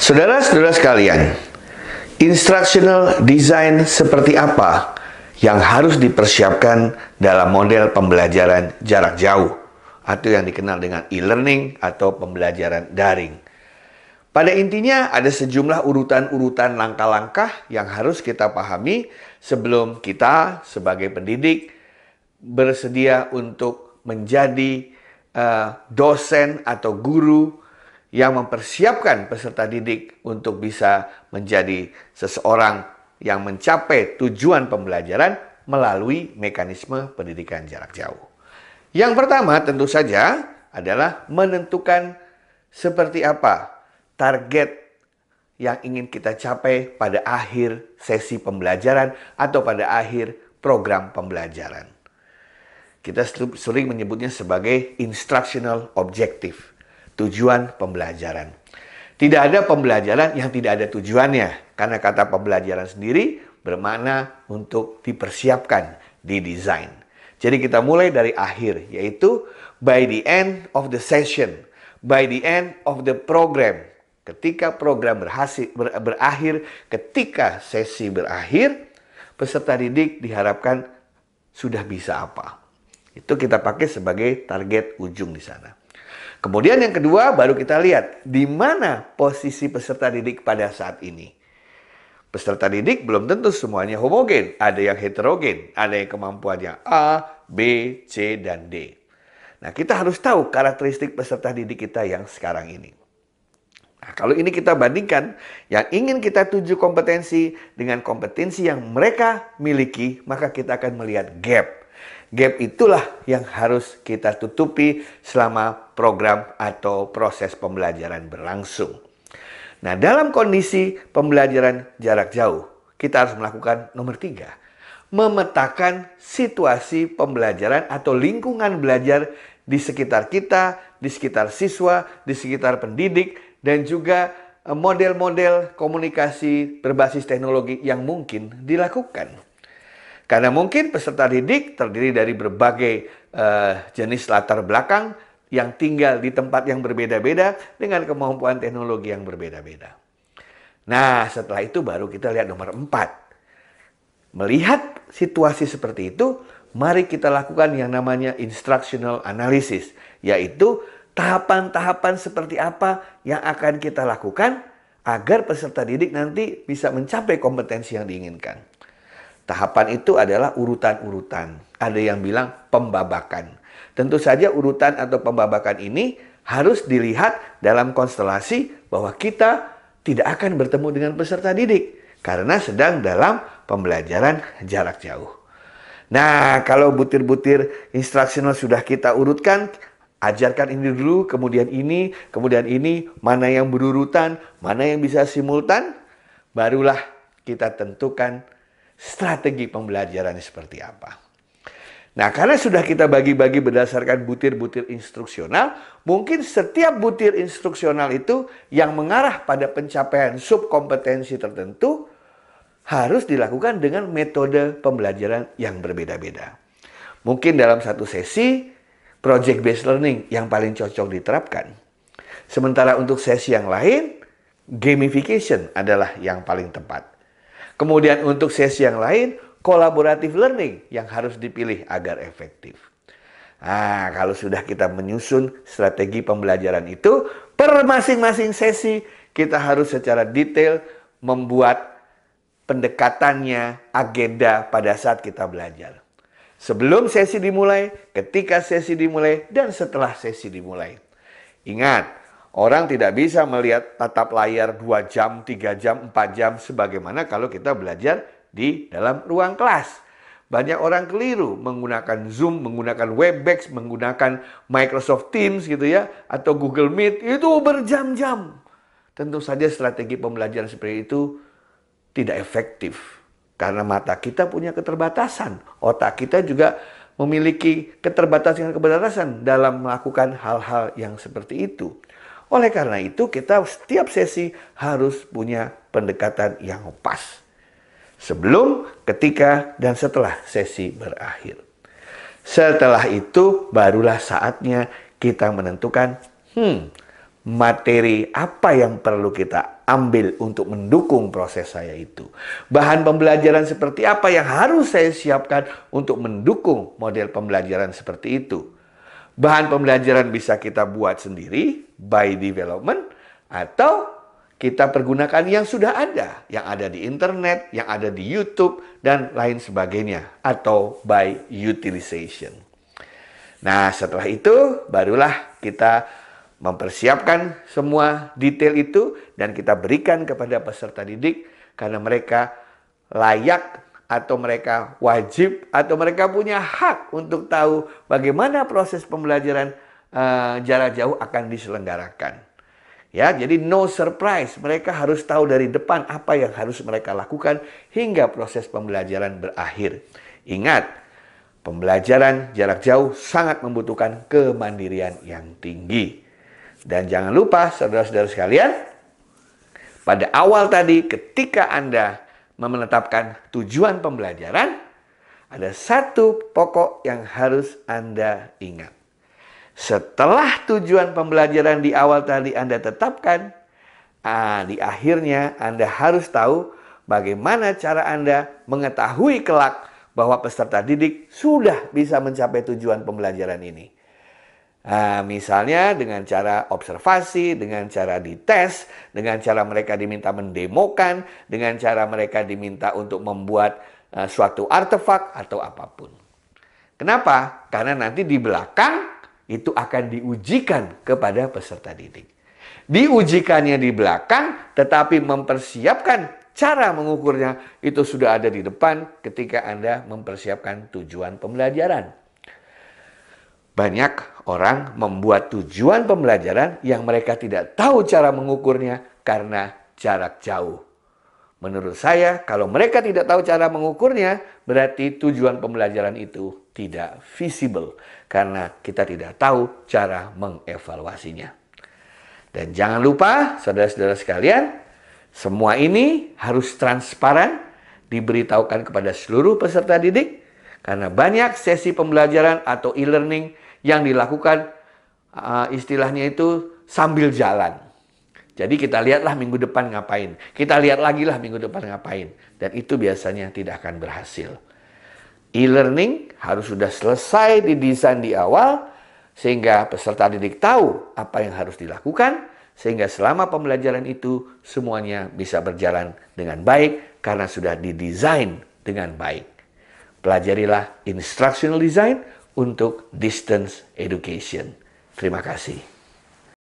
Saudara-saudara sekalian, instructional design seperti apa yang harus dipersiapkan dalam model pembelajaran jarak jauh atau yang dikenal dengan e-learning atau pembelajaran daring. Pada intinya ada sejumlah urutan-urutan langkah-langkah yang harus kita pahami sebelum kita sebagai pendidik bersedia untuk menjadi uh, dosen atau guru yang mempersiapkan peserta didik untuk bisa menjadi seseorang yang mencapai tujuan pembelajaran melalui mekanisme pendidikan jarak jauh. Yang pertama tentu saja adalah menentukan seperti apa target yang ingin kita capai pada akhir sesi pembelajaran atau pada akhir program pembelajaran. Kita sering menyebutnya sebagai instructional objective tujuan pembelajaran. Tidak ada pembelajaran yang tidak ada tujuannya, karena kata pembelajaran sendiri bermakna untuk dipersiapkan, didesain. Jadi kita mulai dari akhir, yaitu by the end of the session, by the end of the program. Ketika program berhasil, ber, berakhir, ketika sesi berakhir, peserta didik diharapkan sudah bisa apa. Itu kita pakai sebagai target ujung di sana. Kemudian yang kedua baru kita lihat di mana posisi peserta didik pada saat ini. Peserta didik belum tentu semuanya homogen, ada yang heterogen, ada yang kemampuannya A, B, C, dan D. Nah kita harus tahu karakteristik peserta didik kita yang sekarang ini. Nah, kalau ini kita bandingkan, yang ingin kita tuju kompetensi dengan kompetensi yang mereka miliki, maka kita akan melihat gap Gap itulah yang harus kita tutupi selama program atau proses pembelajaran berlangsung. Nah, dalam kondisi pembelajaran jarak jauh, kita harus melakukan nomor tiga, memetakan situasi pembelajaran atau lingkungan belajar di sekitar kita, di sekitar siswa, di sekitar pendidik, dan juga eh, model-model komunikasi berbasis teknologi yang mungkin dilakukan. Karena mungkin peserta didik terdiri dari berbagai uh, jenis latar belakang yang tinggal di tempat yang berbeda-beda dengan kemampuan teknologi yang berbeda-beda. Nah, setelah itu baru kita lihat nomor empat. Melihat situasi seperti itu, mari kita lakukan yang namanya instructional analysis, yaitu tahapan-tahapan seperti apa yang akan kita lakukan agar peserta didik nanti bisa mencapai kompetensi yang diinginkan. Tahapan itu adalah urutan-urutan. Ada yang bilang pembabakan. Tentu saja urutan atau pembabakan ini harus dilihat dalam konstelasi bahwa kita tidak akan bertemu dengan peserta didik karena sedang dalam pembelajaran jarak jauh. Nah, kalau butir-butir instruksional sudah kita urutkan, ajarkan ini dulu, kemudian ini, kemudian ini, mana yang berurutan, mana yang bisa simultan, barulah kita tentukan strategi pembelajarannya seperti apa. Nah, karena sudah kita bagi-bagi berdasarkan butir-butir instruksional, mungkin setiap butir instruksional itu yang mengarah pada pencapaian subkompetensi tertentu harus dilakukan dengan metode pembelajaran yang berbeda-beda. Mungkin dalam satu sesi, project based learning yang paling cocok diterapkan. Sementara untuk sesi yang lain, gamification adalah yang paling tepat. Kemudian untuk sesi yang lain, collaborative learning yang harus dipilih agar efektif. Nah, kalau sudah kita menyusun strategi pembelajaran itu, per masing-masing sesi kita harus secara detail membuat pendekatannya, agenda pada saat kita belajar. Sebelum sesi dimulai, ketika sesi dimulai, dan setelah sesi dimulai. Ingat, Orang tidak bisa melihat tatap layar 2 jam, 3 jam, 4 jam sebagaimana kalau kita belajar di dalam ruang kelas. Banyak orang keliru menggunakan Zoom, menggunakan Webex, menggunakan Microsoft Teams gitu ya atau Google Meet itu berjam-jam. Tentu saja strategi pembelajaran seperti itu tidak efektif karena mata kita punya keterbatasan, otak kita juga memiliki keterbatasan keterbatasan dalam melakukan hal-hal yang seperti itu. Oleh karena itu kita setiap sesi harus punya pendekatan yang pas. Sebelum, ketika, dan setelah sesi berakhir. Setelah itu barulah saatnya kita menentukan hmm, materi apa yang perlu kita ambil untuk mendukung proses saya itu. Bahan pembelajaran seperti apa yang harus saya siapkan untuk mendukung model pembelajaran seperti itu. Bahan pembelajaran bisa kita buat sendiri by development atau kita pergunakan yang sudah ada, yang ada di internet, yang ada di YouTube dan lain sebagainya atau by utilization. Nah, setelah itu barulah kita mempersiapkan semua detail itu dan kita berikan kepada peserta didik karena mereka layak atau mereka wajib atau mereka punya hak untuk tahu bagaimana proses pembelajaran Eh, jarak jauh akan diselenggarakan. Ya, jadi no surprise. Mereka harus tahu dari depan apa yang harus mereka lakukan hingga proses pembelajaran berakhir. Ingat, pembelajaran jarak jauh sangat membutuhkan kemandirian yang tinggi. Dan jangan lupa saudara-saudara sekalian, pada awal tadi ketika Anda menetapkan tujuan pembelajaran, ada satu pokok yang harus Anda ingat. Setelah tujuan pembelajaran di awal tadi Anda tetapkan, ah, di akhirnya Anda harus tahu bagaimana cara Anda mengetahui kelak bahwa peserta didik sudah bisa mencapai tujuan pembelajaran ini. Nah, misalnya dengan cara observasi, dengan cara dites, dengan cara mereka diminta mendemokan, dengan cara mereka diminta untuk membuat uh, suatu artefak atau apapun. Kenapa? Karena nanti di belakang itu akan diujikan kepada peserta didik. Diujikannya di belakang, tetapi mempersiapkan cara mengukurnya itu sudah ada di depan ketika Anda mempersiapkan tujuan pembelajaran. Banyak orang membuat tujuan pembelajaran yang mereka tidak tahu cara mengukurnya karena jarak jauh. Menurut saya, kalau mereka tidak tahu cara mengukurnya, berarti tujuan pembelajaran itu tidak visible karena kita tidak tahu cara mengevaluasinya. Dan jangan lupa, saudara-saudara sekalian, semua ini harus transparan, diberitahukan kepada seluruh peserta didik, karena banyak sesi pembelajaran atau e-learning yang dilakukan uh, istilahnya itu sambil jalan. Jadi kita lihatlah minggu depan ngapain, kita lihat lagi lah minggu depan ngapain. Dan itu biasanya tidak akan berhasil. E-learning harus sudah selesai didesain di awal sehingga peserta didik tahu apa yang harus dilakukan sehingga selama pembelajaran itu semuanya bisa berjalan dengan baik karena sudah didesain dengan baik. Pelajarilah instructional design untuk distance education. Terima kasih.